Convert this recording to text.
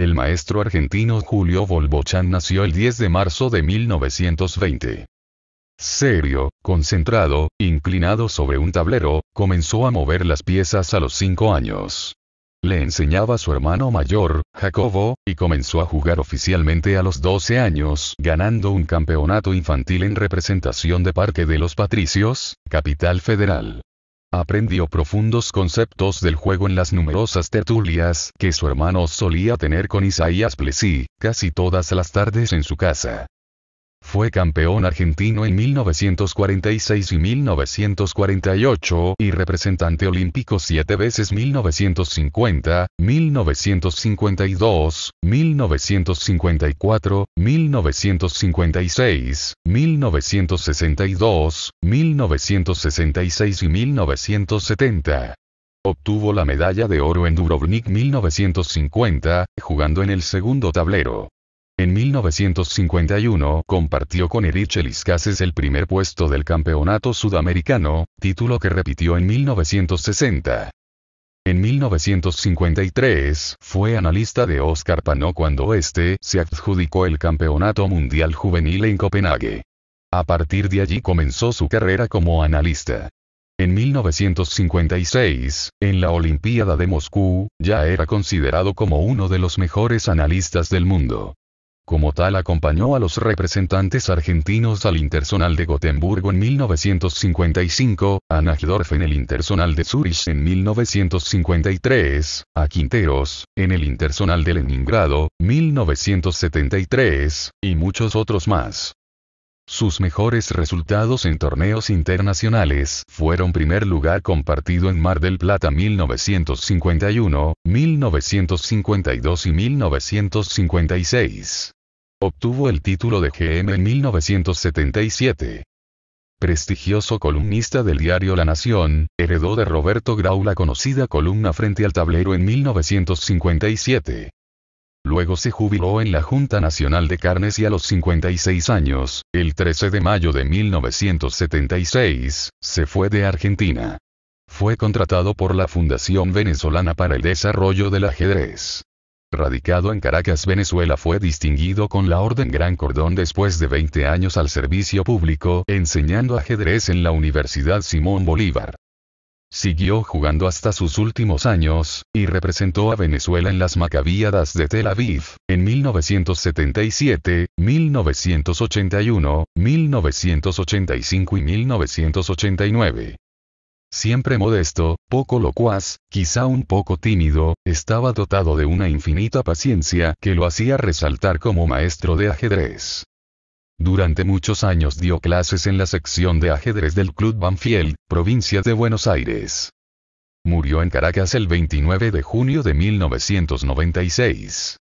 El maestro argentino Julio Bolbochan nació el 10 de marzo de 1920. Serio, concentrado, inclinado sobre un tablero, comenzó a mover las piezas a los 5 años. Le enseñaba su hermano mayor, Jacobo, y comenzó a jugar oficialmente a los 12 años, ganando un campeonato infantil en representación de Parque de los Patricios, Capital Federal. Aprendió profundos conceptos del juego en las numerosas tertulias que su hermano solía tener con Isaías Plessy, casi todas las tardes en su casa. Fue campeón argentino en 1946 y 1948 y representante olímpico siete veces 1950, 1952, 1954, 1956, 1962, 1966 y 1970. Obtuvo la medalla de oro en Dubrovnik 1950, jugando en el segundo tablero. En 1951 compartió con Erich Eliscases el primer puesto del Campeonato Sudamericano, título que repitió en 1960. En 1953 fue analista de Oscar Pano cuando este se adjudicó el Campeonato Mundial Juvenil en Copenhague. A partir de allí comenzó su carrera como analista. En 1956, en la Olimpiada de Moscú, ya era considerado como uno de los mejores analistas del mundo. Como tal acompañó a los representantes argentinos al Interzonal de Gotemburgo en 1955, a Najdorf en el Interzonal de Zurich en 1953, a Quinteros, en el Interzonal de Leningrado, 1973, y muchos otros más. Sus mejores resultados en torneos internacionales fueron primer lugar compartido en Mar del Plata 1951, 1952 y 1956. Obtuvo el título de GM en 1977. Prestigioso columnista del diario La Nación, heredó de Roberto Grau la conocida columna frente al tablero en 1957. Luego se jubiló en la Junta Nacional de Carnes y a los 56 años, el 13 de mayo de 1976, se fue de Argentina. Fue contratado por la Fundación Venezolana para el Desarrollo del Ajedrez radicado en Caracas, Venezuela, fue distinguido con la Orden Gran Cordón después de 20 años al servicio público, enseñando ajedrez en la Universidad Simón Bolívar. Siguió jugando hasta sus últimos años, y representó a Venezuela en las Macabíadas de Tel Aviv, en 1977, 1981, 1985 y 1989. Siempre modesto, poco locuaz, quizá un poco tímido, estaba dotado de una infinita paciencia que lo hacía resaltar como maestro de ajedrez. Durante muchos años dio clases en la sección de ajedrez del Club Banfield, provincia de Buenos Aires. Murió en Caracas el 29 de junio de 1996.